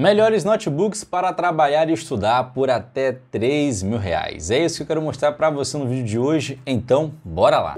Melhores notebooks para trabalhar e estudar por até 3 mil reais. É isso que eu quero mostrar para você no vídeo de hoje, então bora lá!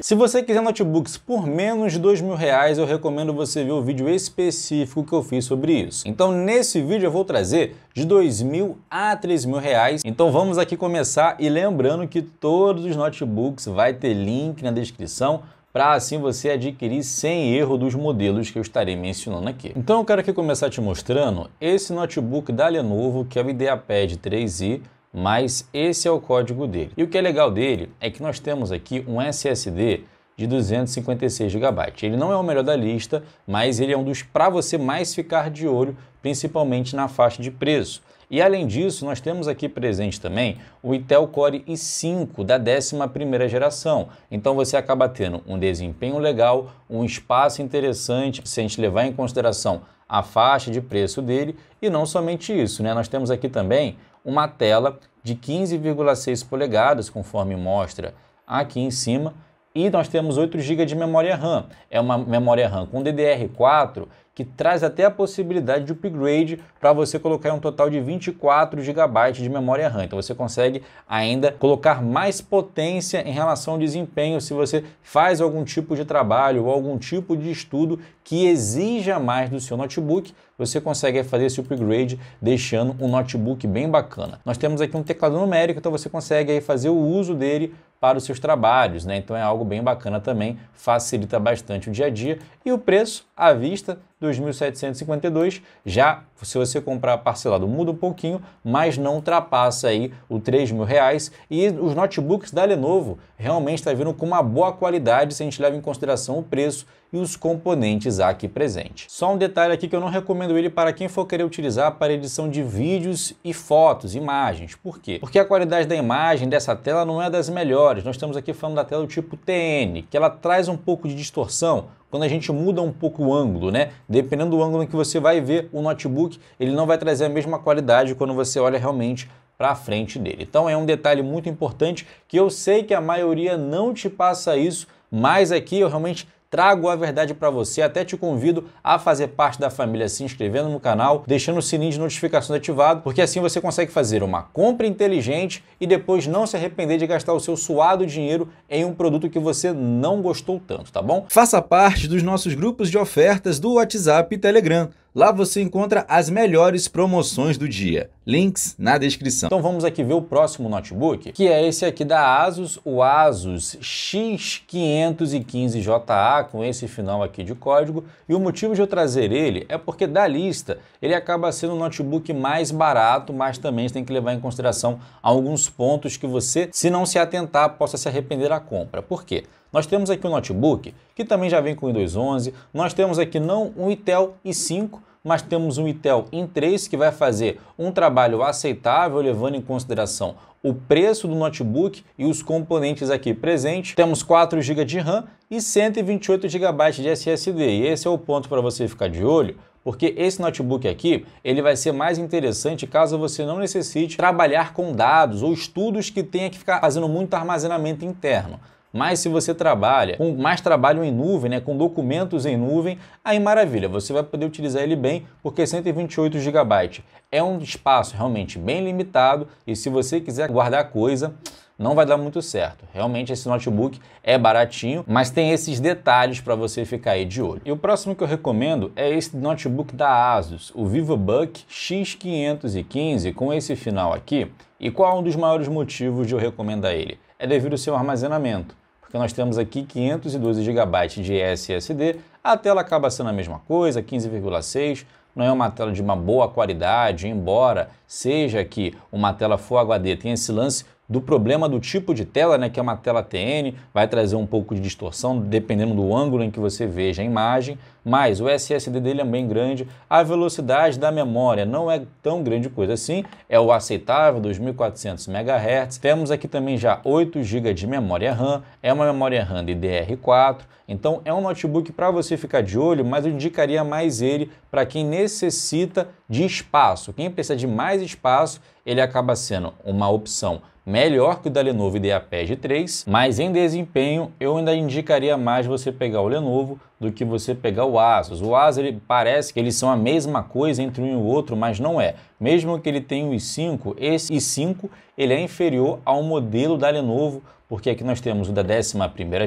Se você quiser notebooks por menos de dois mil reais, eu recomendo você ver o vídeo específico que eu fiz sobre isso. Então nesse vídeo eu vou trazer de dois mil a três mil reais. Então vamos aqui começar e lembrando que todos os notebooks vai ter link na descrição para assim você adquirir sem erro dos modelos que eu estarei mencionando aqui. Então eu quero aqui começar te mostrando esse notebook da Lenovo, que é o IdeaPad 3i, mas esse é o código dele. E o que é legal dele é que nós temos aqui um SSD de 256 GB. Ele não é o melhor da lista, mas ele é um dos para você mais ficar de olho, principalmente na faixa de preço. E além disso, nós temos aqui presente também o Intel Core i5 da 11ª geração. Então você acaba tendo um desempenho legal, um espaço interessante, se a gente levar em consideração a faixa de preço dele, e não somente isso, né? Nós temos aqui também uma tela de 15,6 polegadas, conforme mostra aqui em cima, e nós temos 8 GB de memória RAM. É uma memória RAM com DDR4 que traz até a possibilidade de upgrade para você colocar um total de 24 GB de memória RAM. Então você consegue ainda colocar mais potência em relação ao desempenho se você faz algum tipo de trabalho ou algum tipo de estudo que exija mais do seu notebook, você consegue fazer esse upgrade deixando um notebook bem bacana. Nós temos aqui um teclado numérico, então você consegue fazer o uso dele para os seus trabalhos, né? Então é algo bem bacana também, facilita bastante o dia a dia. E o preço à vista 2.752, já se você comprar parcelado, muda um pouquinho, mas não ultrapassa aí o 3 mil reais. E os notebooks da Lenovo realmente está vindo com uma boa qualidade se a gente leva em consideração o preço e os componentes aqui presentes. Só um detalhe aqui que eu não recomendo ele para quem for querer utilizar para edição de vídeos e fotos, imagens. Por quê? Porque a qualidade da imagem dessa tela não é das melhores. Nós estamos aqui falando da tela do tipo TN, que ela traz um pouco de distorção quando a gente muda um pouco o ângulo, né? Dependendo do ângulo em que você vai ver o notebook notebook, ele não vai trazer a mesma qualidade quando você olha realmente para frente dele. Então é um detalhe muito importante que eu sei que a maioria não te passa isso, mas aqui eu realmente trago a verdade para você. Até te convido a fazer parte da família se inscrevendo no canal, deixando o sininho de notificações ativado, porque assim você consegue fazer uma compra inteligente e depois não se arrepender de gastar o seu suado dinheiro em um produto que você não gostou tanto, tá bom? Faça parte dos nossos grupos de ofertas do WhatsApp e Telegram. Lá você encontra as melhores promoções do dia. Links na descrição. Então vamos aqui ver o próximo notebook, que é esse aqui da Asus, o Asus X515JA, com esse final aqui de código. E o motivo de eu trazer ele é porque da lista ele acaba sendo o notebook mais barato, mas também tem que levar em consideração alguns pontos que você, se não se atentar, possa se arrepender da compra. Por quê? Nós temos aqui um notebook que também já vem com i 11, nós temos aqui não um Intel i5, mas temos um Intel em 3 que vai fazer um trabalho aceitável, levando em consideração o preço do notebook e os componentes aqui presentes. Temos 4 GB de RAM e 128 GB de SSD. E esse é o ponto para você ficar de olho, porque esse notebook aqui ele vai ser mais interessante caso você não necessite trabalhar com dados ou estudos que tenha que ficar fazendo muito armazenamento interno. Mas se você trabalha com mais trabalho em nuvem, né, com documentos em nuvem, aí maravilha, você vai poder utilizar ele bem, porque 128 GB é um espaço realmente bem limitado e se você quiser guardar coisa, não vai dar muito certo. Realmente esse notebook é baratinho, mas tem esses detalhes para você ficar aí de olho. E o próximo que eu recomendo é esse notebook da Asus, o VivoBook X515 com esse final aqui. E qual é um dos maiores motivos de eu recomendar ele? é devido ao seu armazenamento, porque nós temos aqui 512 GB de SSD, a tela acaba sendo a mesma coisa, 15,6, não é uma tela de uma boa qualidade, embora seja que uma tela Full HD tenha esse lance do problema do tipo de tela, né, que é uma tela TN, vai trazer um pouco de distorção dependendo do ângulo em que você veja a imagem, mas o SSD dele é bem grande, a velocidade da memória não é tão grande coisa assim, é o aceitável 2400 MHz. Temos aqui também já 8 GB de memória RAM, é uma memória RAM DDR4, então é um notebook para você ficar de olho, mas eu indicaria mais ele para quem necessita de espaço, quem precisa de mais espaço ele acaba sendo uma opção melhor que o da Lenovo IdeaPad G3, mas em desempenho eu ainda indicaria mais você pegar o Lenovo do que você pegar o Asus. O Asus ele parece que eles são a mesma coisa entre um e o outro, mas não é. Mesmo que ele tenha o i5, esse i5 ele é inferior ao modelo da Lenovo, porque aqui nós temos o da 11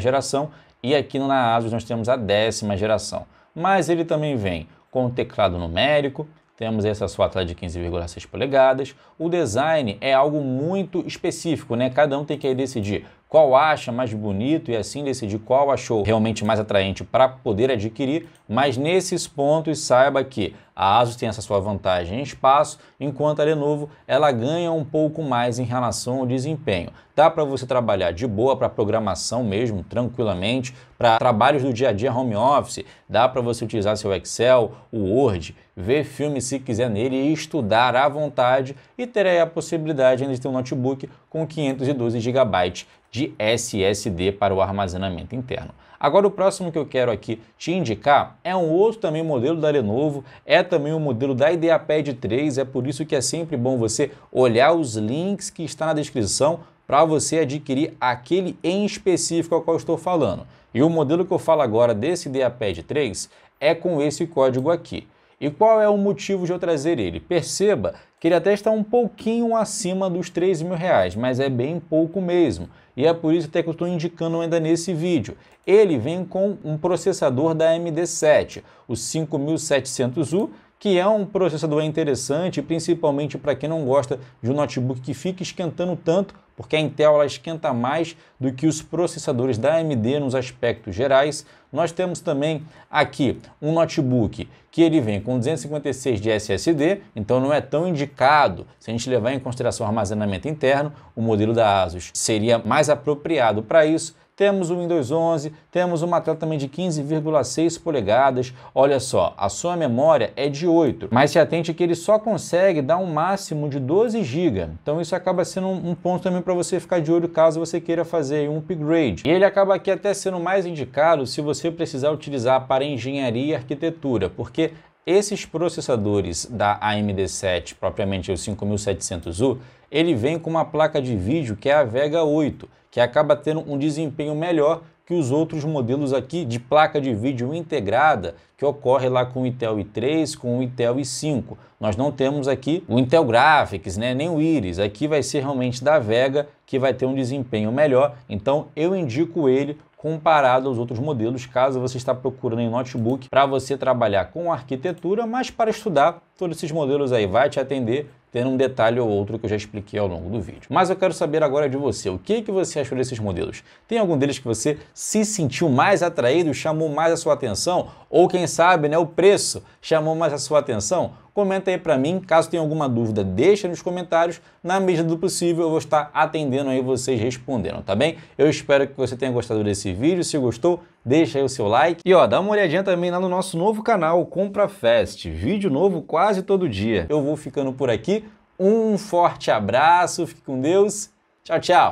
geração e aqui na Asus nós temos a décima geração. Mas ele também vem com teclado numérico, temos essa sua tela de 15,6 polegadas. O design é algo muito específico, né? Cada um tem que decidir qual acha mais bonito e assim decidir qual achou realmente mais atraente para poder adquirir. Mas nesses pontos, saiba que a ASUS tem essa sua vantagem em espaço, enquanto a Lenovo ela ganha um pouco mais em relação ao desempenho. Dá para você trabalhar de boa para programação mesmo, tranquilamente, para trabalhos do dia a dia home office, dá para você utilizar seu Excel, o Word, ver filme se quiser nele e estudar à vontade e ter aí a possibilidade ainda de ter um notebook com 512 GB de SSD para o armazenamento interno. Agora o próximo que eu quero aqui te indicar é um outro também modelo da Lenovo, é também o um modelo da IdeaPad 3, é por isso que é sempre bom você olhar os links que está na descrição para você adquirir aquele em específico ao qual estou falando. E o modelo que eu falo agora desse IdeaPad 3 é com esse código aqui. E qual é o motivo de eu trazer ele? Perceba que ele até está um pouquinho acima dos 3 mil reais, mas é bem pouco mesmo. E é por isso até que eu estou indicando ainda nesse vídeo. Ele vem com um processador da AMD 7, o 5700U, que é um processador interessante, principalmente para quem não gosta de um notebook que fica esquentando tanto, porque a Intel ela esquenta mais do que os processadores da AMD nos aspectos gerais. Nós temos também aqui um notebook que ele vem com 256 de SSD, então não é tão indicado se a gente levar em consideração o armazenamento interno. O modelo da ASUS seria mais apropriado para isso temos o Windows 11, temos uma tela também de 15,6 polegadas. Olha só, a sua memória é de 8, mas se atente que ele só consegue dar um máximo de 12 GB. Então isso acaba sendo um, um ponto também para você ficar de olho caso você queira fazer um upgrade. E ele acaba aqui até sendo mais indicado se você precisar utilizar para engenharia e arquitetura, porque esses processadores da AMD 7, propriamente o 5700U, ele vem com uma placa de vídeo que é a Vega 8, que acaba tendo um desempenho melhor que os outros modelos aqui de placa de vídeo integrada que ocorre lá com o Intel i3, com o Intel i5. Nós não temos aqui o Intel Graphics, né, nem o Iris. Aqui vai ser realmente da Vega que vai ter um desempenho melhor. Então eu indico ele comparado aos outros modelos, caso você está procurando um notebook para você trabalhar com arquitetura, mas para estudar todos esses modelos aí, vai te atender tendo um detalhe ou outro que eu já expliquei ao longo do vídeo. Mas eu quero saber agora de você, o que, que você achou desses modelos? Tem algum deles que você se sentiu mais atraído, chamou mais a sua atenção? Ou quem sabe, né, o preço chamou mais a sua atenção? Comenta aí para mim, caso tenha alguma dúvida, deixa nos comentários. Na medida do possível, eu vou estar atendendo aí vocês respondendo, tá bem? Eu espero que você tenha gostado desse vídeo. Se gostou, deixa aí o seu like. E ó, dá uma olhadinha também lá no nosso novo canal, Compra Fest. Vídeo novo quase todo dia. Eu vou ficando por aqui. Um forte abraço, fique com Deus. Tchau, tchau.